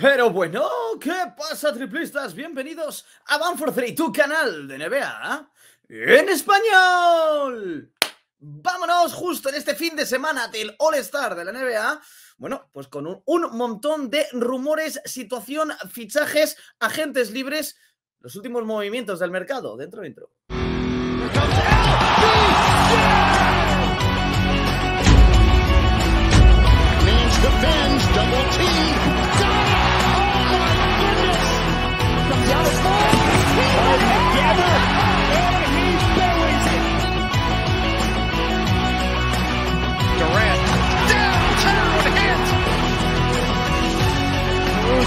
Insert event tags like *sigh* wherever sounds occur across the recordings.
Pero bueno, ¿qué pasa triplistas? Bienvenidos a For 3, tu canal de NBA ¿eh? en español. Vámonos justo en este fin de semana del All Star de la NBA. Bueno, pues con un, un montón de rumores, situación, fichajes, agentes libres, los últimos movimientos del mercado. Dentro, dentro.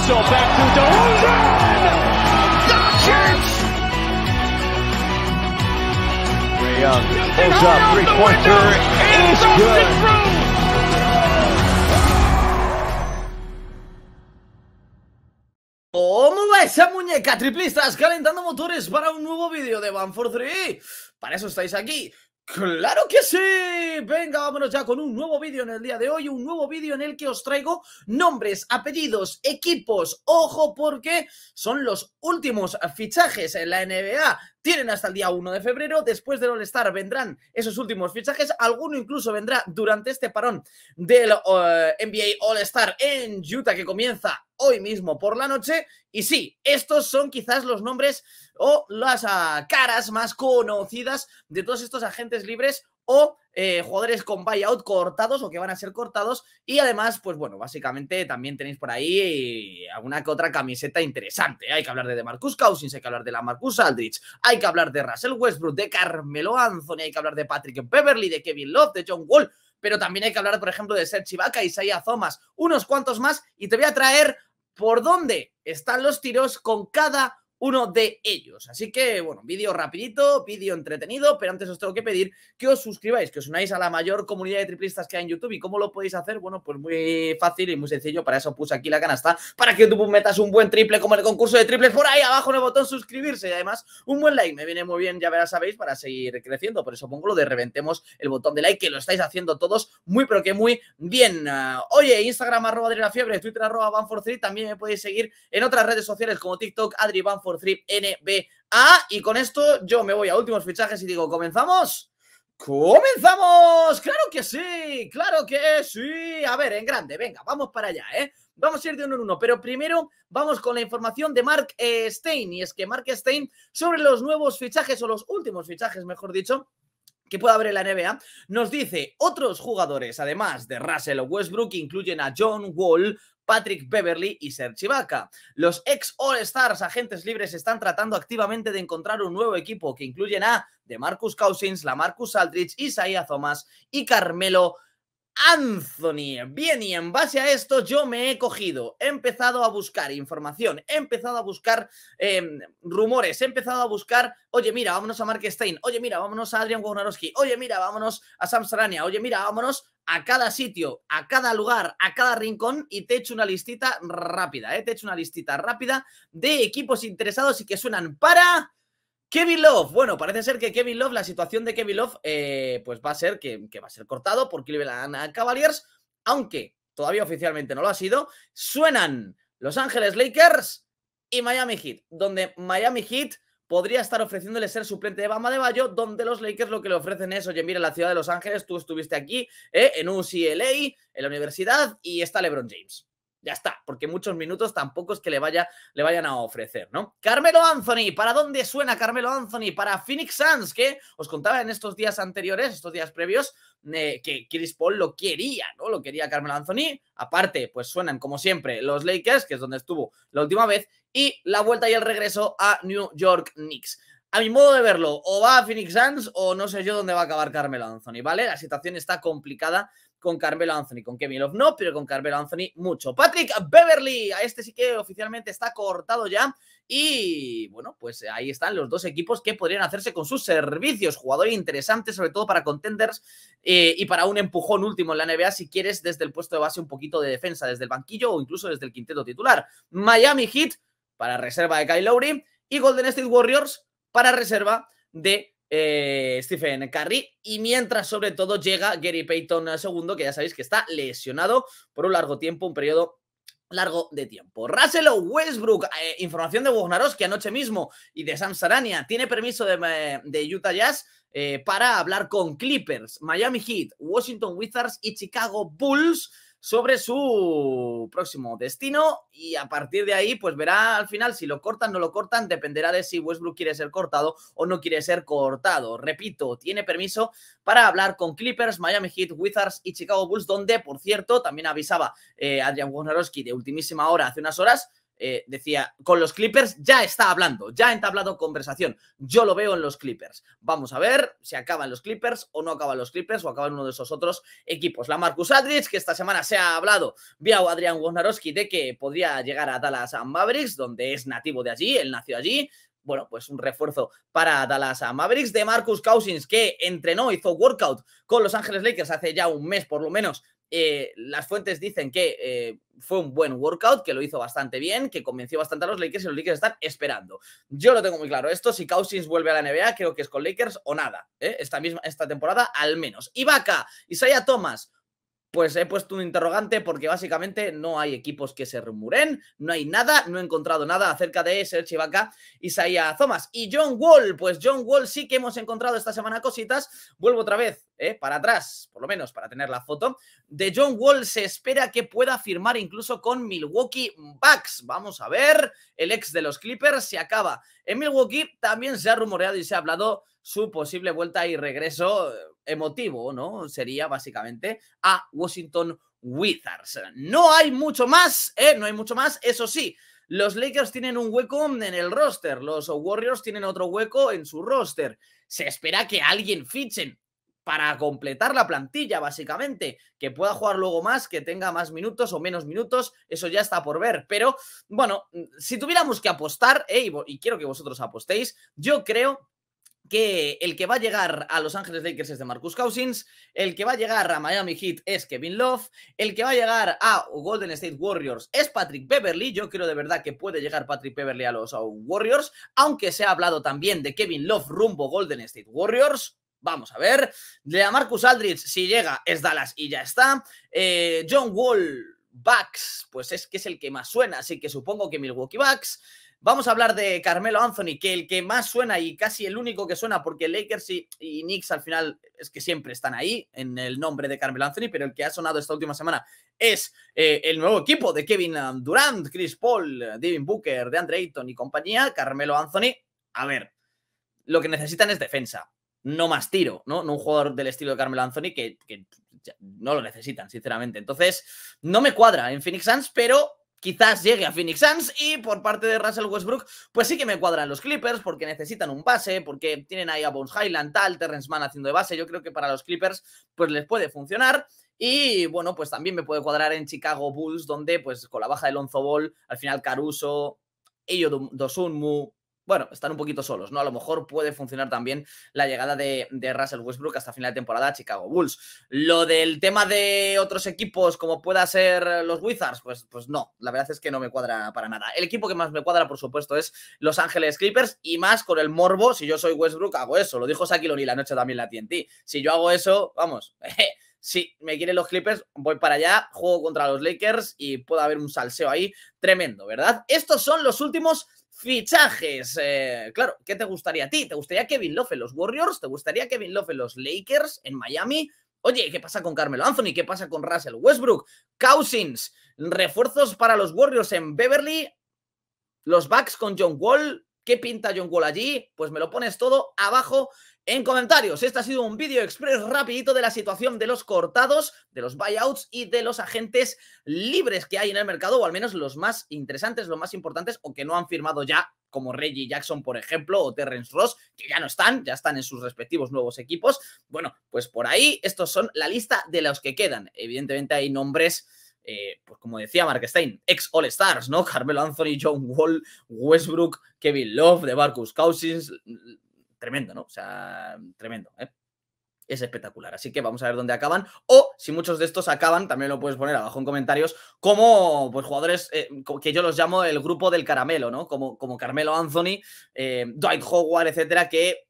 Peso back to DeRozan! Doncic! Ray Young pulls up three-pointer is good. ¿Cómo va esa muñeca, triplistas? Calentando motores para un nuevo vídeo de Van for 3. Para eso estáis aquí. ¡Claro que sí! Venga, vámonos ya con un nuevo vídeo en el día de hoy, un nuevo vídeo en el que os traigo nombres, apellidos, equipos, ojo porque son los últimos fichajes en la NBA. Tienen hasta el día 1 de febrero, después del All-Star vendrán esos últimos fichajes, alguno incluso vendrá durante este parón del eh, NBA All-Star en Utah que comienza hoy mismo por la noche. Y sí, estos son quizás los nombres o las ah, caras más conocidas de todos estos agentes libres o eh, jugadores con buyout cortados o que van a ser cortados. Y además, pues bueno, básicamente también tenéis por ahí eh, alguna que otra camiseta interesante. Hay que hablar de, Marcus Cousins, hay que hablar de la Marcus Aldrich, hay que hablar de Russell Westbrook, de Carmelo Anthony, hay que hablar de Patrick Beverly, de Kevin Love, de John Wall. Pero también hay que hablar, por ejemplo, de Serge Ibaka, Isaiah Thomas, unos cuantos más. Y te voy a traer por dónde están los tiros con cada uno de ellos. Así que, bueno, vídeo rapidito, vídeo entretenido, pero antes os tengo que pedir que os suscribáis, que os unáis a la mayor comunidad de triplistas que hay en YouTube. ¿Y cómo lo podéis hacer? Bueno, pues muy fácil y muy sencillo. Para eso puse aquí la canasta, para que YouTube metas un buen triple como el concurso de triples. Por ahí abajo en el botón suscribirse y además un buen like. Me viene muy bien, ya verás, sabéis, para seguir creciendo. Por eso pongo lo de reventemos el botón de like, que lo estáis haciendo todos muy, pero que muy bien. Ah, oye, Instagram arroba la Fiebre, Twitter arroba Banfor3, también me podéis seguir en otras redes sociales como TikTok, Adri Trip NBA. Y con esto yo me voy a últimos fichajes y digo, ¿comenzamos? ¡Comenzamos! ¡Claro que sí! ¡Claro que sí! A ver, en grande, venga, vamos para allá, ¿eh? Vamos a ir de uno en uno, pero primero vamos con la información de Mark Stein. Y es que Mark Stein, sobre los nuevos fichajes, o los últimos fichajes, mejor dicho, que puede haber la NBA, nos dice otros jugadores, además de Russell o Westbrook, incluyen a John Wall, Patrick Beverly y Serge Ibaka. Los ex All-Stars agentes libres están tratando activamente de encontrar un nuevo equipo que incluyen a DeMarcus Cousins, LaMarcus Aldridge, Isaiah Thomas y Carmelo Anthony. Bien, y en base a esto yo me he cogido, he empezado a buscar información, he empezado a buscar em, rumores, he empezado a buscar, oye mira, vámonos a Mark Stein, oye mira, vámonos a Adrian Wojnarowski, oye mira, vámonos a Sam Sarania, oye mira, vámonos a cada sitio, a cada lugar, a cada rincón y te hecho una listita rápida, ¿eh? He te hecho una listita rápida de equipos interesados y que suenan para... Kevin Love, bueno, parece ser que Kevin Love, la situación de Kevin Love, eh, pues va a ser que, va a ser cortado por Cleveland Cavaliers, aunque todavía oficialmente no lo ha sido. Suenan Los Ángeles Lakers y Miami Heat, donde Miami Heat podría estar ofreciéndole ser suplente de Bama de Bayo, donde los Lakers lo que le ofrecen es, oye, mira, la ciudad de Los Ángeles, tú estuviste aquí eh, en UCLA, en la universidad, y está LeBron James ya está, porque muchos minutos tampoco es que le, vaya, le vayan a ofrecer, ¿no? Carmelo Anthony, ¿para dónde suena Carmelo Anthony? Para Phoenix Suns, que os contaba en estos días anteriores, estos días previos, eh, que Chris Paul lo quería, ¿no? Lo quería Carmelo Anthony. Aparte, pues suenan como siempre los Lakers, que es donde estuvo la última vez, y la vuelta y el regreso a New York Knicks a mi modo de verlo, o va a Phoenix Suns o no sé yo dónde va a acabar Carmelo Anthony, ¿vale? La situación está complicada con Carmelo Anthony, con Kevin Love no, pero con Carmelo Anthony mucho. Patrick Beverly, a este sí que oficialmente está cortado ya. Y bueno, pues ahí están los dos equipos que podrían hacerse con sus servicios. Jugador interesante, sobre todo para contenders eh, y para un empujón último en la NBA, si quieres, desde el puesto de base un poquito de defensa, desde el banquillo o incluso desde el quinteto titular. Miami Heat para reserva de Kyle Lowry y Golden State Warriors para reserva de eh, Stephen Curry. Y mientras, sobre todo, llega Gary Payton II, que ya sabéis que está lesionado por un largo tiempo, un periodo largo de tiempo. Russell Westbrook, eh, información de Wojnarowski que anoche mismo y de Sam Sarania, tiene permiso de, eh, Utah Jazz para hablar con Clippers, Miami Heat, Washington Wizards y Chicago Bulls sobre su próximo destino y a partir de ahí pues verá al final si lo cortan o no lo cortan, dependerá de si Westbrook quiere ser cortado o no quiere ser cortado. Repito, tiene permiso para hablar con Clippers, Miami Heat, Wizards y Chicago Bulls, donde por cierto también avisaba eh, Adrian Wojnarowski de ultimísima hora hace unas horas eh, decía, con los Clippers ya está hablando, ya ha entablado conversación. Yo lo veo en los Clippers. Vamos a ver si acaban los Clippers o no acaban los Clippers o acaban uno de esos otros equipos. La Marcus Aldridge, que esta semana se ha hablado vía Adrián Wojnarowski de que podría llegar a Dallas Mavericks, donde es nativo de allí, él nació allí, bueno, pues un refuerzo para Dallas a Mavericks de Marcus Cousins, que entrenó, hizo workout con Los Ángeles Lakers hace ya un mes por lo menos. Eh, las fuentes dicen que eh, fue un buen workout, que lo hizo bastante bien, que convenció bastante a los Lakers y los Lakers están esperando. Yo lo tengo muy claro. Esto, si Cousins vuelve a la NBA, creo que es con Lakers o nada. ¿eh? esta misma esta temporada, al menos. Ibaka, Isaiah Thomas, pues he puesto un interrogante porque básicamente no hay equipos que se rumuren, no hay nada, no he encontrado nada acerca de Serge y Isaiah Thomas y John Wall. Pues John Wall sí que hemos encontrado esta semana cositas. Vuelvo otra vez eh, para atrás, por lo menos para tener la foto. De John Wall se espera que pueda firmar incluso con Milwaukee Bucks. Vamos a ver, el ex de los Clippers se acaba. En Milwaukee también se ha rumoreado y se ha hablado su posible vuelta y regreso emotivo, ¿no? Sería básicamente a Washington Wizards. No hay mucho más, ¿eh? No hay mucho más. Eso sí, los Lakers tienen un hueco en el roster, los Warriors tienen otro hueco en su roster. Se espera que alguien fichen para completar la plantilla, básicamente, que pueda jugar luego más, que tenga más minutos o menos minutos, eso ya está por ver. Pero bueno, mm, si tuviéramos que apostar, eh, y quiero que vosotros apostéis, yo creo que el que va a llegar a Los Ángeles Lakers es de Marcus Cousins, el que va a llegar a Miami Heat es Kevin Love, el que va a llegar a Golden State Warriors es Patrick Beverly, yo creo de verdad que puede llegar Patrick Beverly a los Warriors, aunque se ha hablado también de Kevin Love rumbo Golden State Warriors, Vamos a ver. De a Marcus Aldridge, si llega, es Dallas y ya está. Eh, John Wall, Bucks, pues es que es el que más suena, así que supongo que Milwaukee Bucks. Vamos a hablar de Carmelo Anthony, que el que más suena y casi el único que suena, porque Lakers y, Knicks al final es que siempre están ahí en el nombre de Carmelo Anthony, pero el que ha sonado esta última semana es eh, el nuevo equipo de Kevin Durant, Chris Paul, Devin Booker, Andre Ayton y compañía. Carmelo Anthony, a ver, lo que necesitan es defensa, no más tiro, ¿no? No un jugador del estilo de Carmelo Anthony que, que no lo necesitan, sinceramente. Entonces, no me cuadra en Phoenix Suns, pero quizás llegue a Phoenix Suns y por parte de Russell Westbrook, pues sí que me cuadran los Clippers porque necesitan un base, porque tienen ahí a Bones Highland, tal, Terrence Mann haciendo de base, yo creo que para los Clippers pues les puede funcionar. Y bueno, pues también me puede cuadrar en Chicago Bulls, donde pues con la baja de Lonzo Ball, al final Caruso, Ello Dosunmu, bueno, están un poquito solos, ¿no? A lo mejor puede funcionar también la llegada de, Russell Westbrook hasta final de temporada a Chicago Bulls. Lo del tema de otros equipos como pueda ser los Wizards, pues, pues no, la verdad es que no me cuadra para nada. El equipo que más me cuadra, por supuesto, es Los Ángeles Clippers y más con el morbo, si yo soy Westbrook, hago eso. Lo dijo Lori la noche también la TNT. Si yo hago eso, vamos, *laughs* si me quieren los Clippers, voy para allá, juego contra los Lakers y puede haber un salseo ahí tremendo, ¿verdad? Estos son los últimos Fichajes. Eh, claro, ¿qué te gustaría a ti? ¿Te gustaría Kevin Love en los Warriors? ¿Te gustaría Kevin Love en los Lakers en Miami? Oye, ¿qué pasa con Carmelo Anthony? ¿Qué pasa con Russell Westbrook? Cousins, refuerzos para los Warriors en Beverly, los Bucks con John Wall, ¿Qué pinta John Wall allí? Pues me lo pones todo abajo en comentarios. Este ha sido un vídeo express rapidito de la situación de los cortados, de los buyouts y de los agentes libres que hay en el mercado, o al menos los más interesantes, los más importantes, o que no han firmado ya, como Reggie Jackson, por ejemplo, o Terrence Ross, que ya no están, ya están en sus respectivos nuevos equipos. Bueno, pues por ahí, estos son la lista de los que quedan. Evidentemente hay nombres eh, pues como decía Mark Stein, ex All Stars, ¿no? *laughs* Carmelo Anthony, John Wall, Westbrook, Kevin Love, DeMarcus Cousins, tremendo, ¿no? O sea, tremendo, ¿eh? Es espectacular, así que vamos a ver dónde acaban. O si muchos de estos acaban, también lo puedes poner abajo en comentarios, como pues, jugadores eh, que yo los llamo el grupo del caramelo, ¿no? Como, como Carmelo Anthony, eh, Dwight Howard, etcétera, que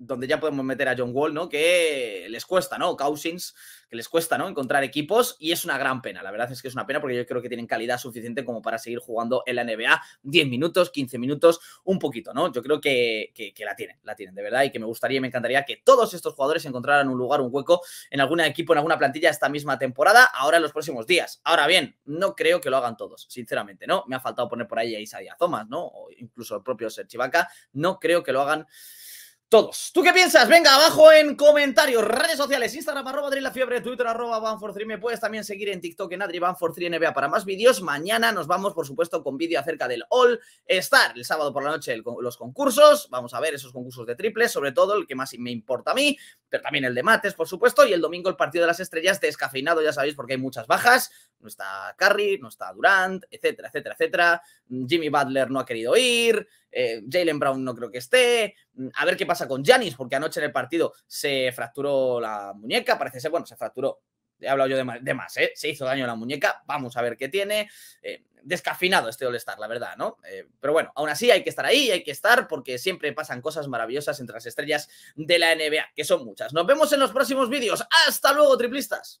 donde ya podemos meter a John Wall, ¿no? Que les cuesta, ¿no? Cousins, que les cuesta, ¿no? Encontrar equipos y es una gran pena. La verdad es que es una pena porque yo creo que tienen calidad suficiente como para seguir jugando en la NBA 10 minutos, 15 minutos, un poquito, ¿no? Yo creo que, la tienen, la tienen de verdad y que me gustaría y me encantaría que todos estos jugadores encontraran un lugar, un hueco en algún equipo, en alguna plantilla esta misma temporada, ahora en los próximos días. Ahora bien, no creo que lo hagan todos, sinceramente, ¿no? Me ha faltado poner por ahí a Isaiah Thomas, ¿no? O incluso el propio Serchivaca. No creo que lo hagan todos. ¿Tú qué piensas? Venga, abajo en comentarios, redes sociales, Instagram, arroba la Twitter, arroba 3 Me puedes también seguir en TikTok en adribanfor 3 nba para más vídeos. Mañana nos vamos, por supuesto, con vídeo acerca del All Star. El sábado por la noche los concursos. Vamos a ver esos concursos de triples, sobre todo el que más me importa a mí, pero también el de mates, por supuesto. Y el domingo el partido de las estrellas descafeinado, ya sabéis, porque hay muchas bajas. No está Curry, no está Durant, etcétera, etcétera, etcétera. Jimmy Butler no ha querido ir. Eh, Jalen Brown no creo que esté, mm, a ver qué pasa con Janis, porque anoche en el partido se fracturó la muñeca, parece ser, bueno, se fracturó, he hablado yo de más, ¿eh? se hizo daño a la muñeca, vamos a ver qué tiene, eh, descafinado este All-Star, la verdad, ¿no? Eh, pero bueno, aún así hay que estar ahí, hay que estar, porque siempre pasan cosas maravillosas entre las estrellas de la NBA, que son muchas. Nos vemos en los próximos vídeos, hasta luego, triplistas.